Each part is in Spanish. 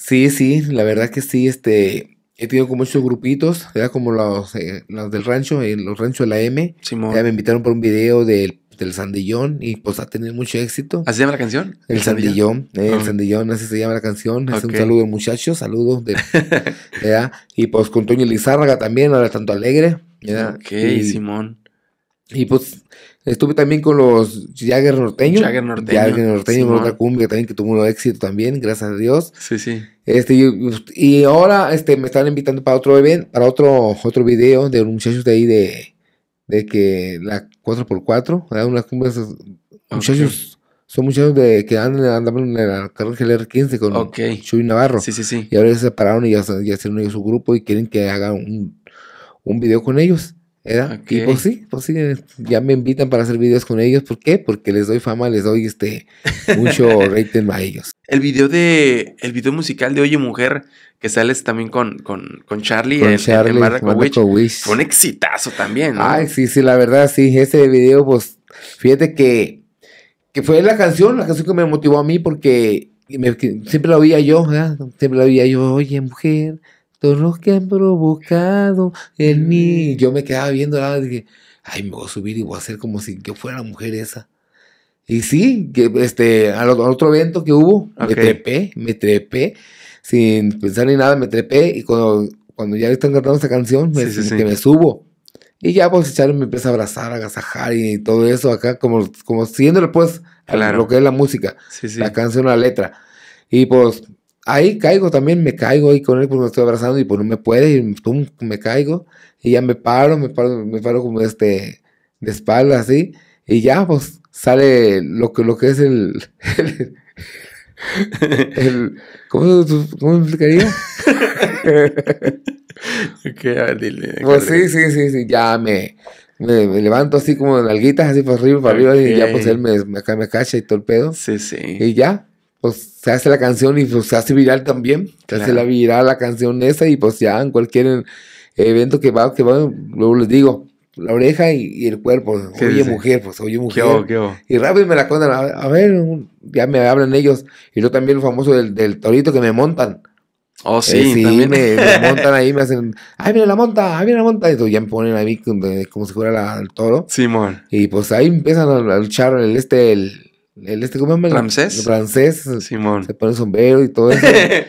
Sí, sí, la verdad que sí, este, he tenido como muchos grupitos, ya Como los, eh, los del rancho, eh, los ranchos de la M. Simón. Ya me invitaron por un video del, del Sandillón y pues ha tenido mucho éxito. ¿Así se llama la canción? El, Sandillón, eh, el ah. Sandillón, así se llama la canción. Es un saludo muchachos, saludo, de, Y pues con Toño Lizárraga también, ahora tanto alegre. Ok, Simón. Y pues estuve también con los Jagger norteños. Jagger norteño. Jagger norteño, otra cumbia también que tuvo un éxito también, gracias a Dios. Sí, sí. Este, y, ahora este, me están invitando para otro evento, para otro, otro video de unos muchachos de ahí de, de que la 4x4, 4 muchachos. son muchachos de que andan, andaban en la carrera GLR15 con Chuy Navarro. Sí, sí, sí. Y ahora se separaron y ya, ya hicieron ellos su grupo y quieren que haga un, un video con ellos. ¿verdad? Y pues sí, pues sí, ya me invitan para hacer videos con ellos. ¿Por qué? Porque les doy fama, les doy este mucho rating a ellos. El video de el video musical de Oye Mujer, que sales también con, con, con Charlie, con en, Charlie exitazo también, ¿no? Ay, sí, sí, la verdad, sí, ese video, pues, fíjate que, que fue la canción, la canción que me motivó a mí, porque siempre la oía yo, ¿verdad? Siempre la oía yo, oye, mujer todos los que han provocado en mm. mí. Yo me quedaba viendo la y dije, ay, me voy a subir y voy a hacer como si yo fuera la mujer esa. Y sí, que este, al otro evento que hubo, me trepé, me trepé, sin pensar ni nada, me trepé. Y cuando, cuando ya están cantando esa canción, me, que me subo. Y ya, pues, echarme me empieza a abrazar, a agasajar y, todo eso acá, como, como siguiéndole, pues, a lo que es la música, la canción, la letra. Y pues, ahí caigo también, me caigo ahí con él pues me estoy abrazando y pues no me puede y pum, me caigo y ya me paro, me paro, me paro como este, de espalda así y ya pues sale lo que, lo que es el, ¿cómo, ¿cómo me explicaría? a ver, dile. Pues sí, sí, sí, sí, ya me, levanto así como en nalguitas, así para arriba, para arriba, y ya pues él me, me, me, cacha y todo el pedo. Sí, sí. Y ya, pues se hace la canción y pues se hace viral también. Se hace la viral la canción esa y pues ya en cualquier evento que va, que va, luego les digo, la oreja y, el cuerpo. oye, mujer, pues oye, mujer. Y rápido me la cuentan, a, ver, ya me hablan ellos. Y yo también lo famoso del, torito que me montan. Oh, sí, eh, sí Me, montan ahí, me hacen, ay, mira la monta, ay, mira la monta. Y ya me ponen ahí como, si fuera el toro. Simón. y pues ahí empiezan a, a luchar el, este, el, el este, ¿cómo francés. Simón. Se pone sombrero y todo eso.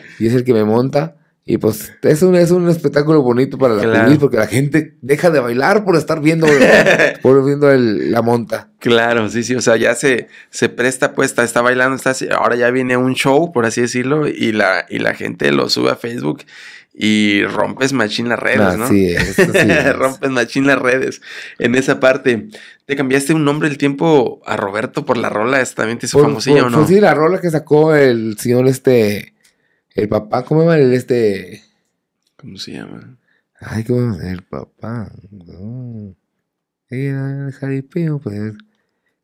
y es el que me monta. Y pues es un, es un espectáculo bonito para la gente porque la gente deja de bailar por estar viendo, por la monta. Claro, sí, sí, o sea, ya se, se presta puesta está, bailando, está, ahora ya viene un show, por así decirlo, y la, y la gente lo sube a Facebook y rompes machín las redes, ah, ¿no? rompes machín las redes en esa parte. Te cambiaste un nombre el tiempo a Roberto por la rola, también te hizo famosillo ¿o no? Pues sí, la rola que sacó el señor este, el papá, ¿cómo se llama? El este... ¿Cómo se llama? Ay, ¿cómo se El papá. el jaripeo, pues,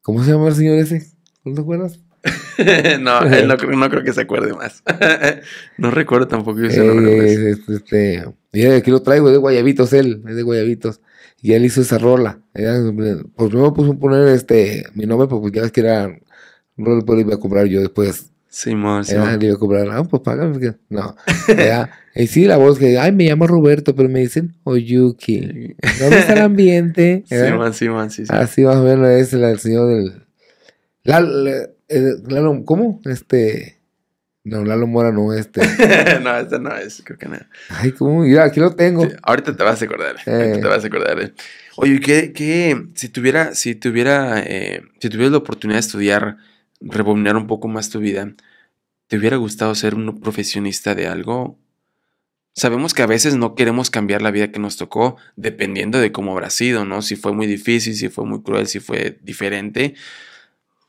¿Cómo se llama el señor ese? ¿No te acuerdas? no, él no, no, creo que se acuerde más. no recuerdo tampoco yo eh, pues. este, este, aquí lo traigo, es de Guayabitos él, es de Guayabitos. Y él hizo esa rola. Pues me puso poner este, mi nombre, porque pues, ya ves que era un rol que iba a comprar yo después. Simón, sí, mon iba a ah, pues págame. No. y sí, la voz que, ay, me llamo Roberto, pero me dicen Oyuki. ¿Dónde está el ambiente? Simón, Simón, sí, sí, Así más o menos es el, señor del... Eh, ¿cómo? Este. No, Lalo Mora no, este. no, este no es, creo que no. Ay, ¿cómo? Mira, aquí lo tengo. ahorita te vas a acordar. Eh. te vas a acordar. Eh. Oye, ¿qué, qué si tuviera, si tuviera, si tuvieras la oportunidad de estudiar, rebobinar un poco más tu vida, ¿te hubiera gustado ser un profesionista de algo? Sabemos que a veces no queremos cambiar la vida que nos tocó, dependiendo de cómo habrá sido, ¿no? Si fue muy difícil, si fue muy cruel, si fue diferente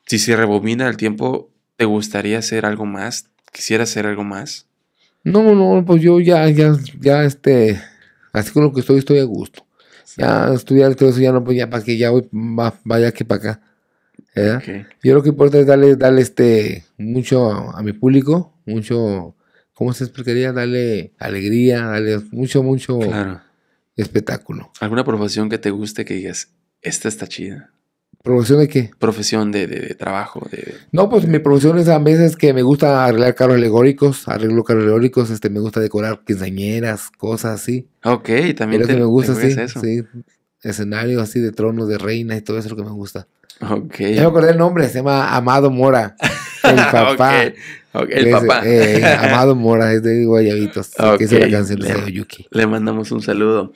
si se rebobina el tiempo, ¿te gustaría hacer algo más? quisiera hacer algo más? No, no, pues yo ya, ya, ya, este, así con lo que estoy, estoy a gusto. Ya estudiar creo eso, ya no, pues ya para que ya vaya que para acá. ¿eh? Yo lo que importa es darle, darle este, mucho a, mi público, mucho, ¿cómo se explicaría? Darle alegría, darle mucho, mucho claro. espectáculo. ¿Alguna profesión que te guste que digas, esta está chida? ¿Profesión de qué? Profesión de, trabajo. no, pues mi profesión es a veces que me gusta arreglar carros alegóricos, arreglo carros alegóricos, este, me gusta decorar quinceañeras, cosas así. Ok, también. me gusta, eso. Escenario así de tronos, de reina y todo eso es lo que me gusta. Ok. Ya me acordé el nombre, se llama Amado Mora. El papá. el papá. Eh, Amado Mora, es de Guayabitos. Que es la canción de Yuki. Le mandamos un saludo.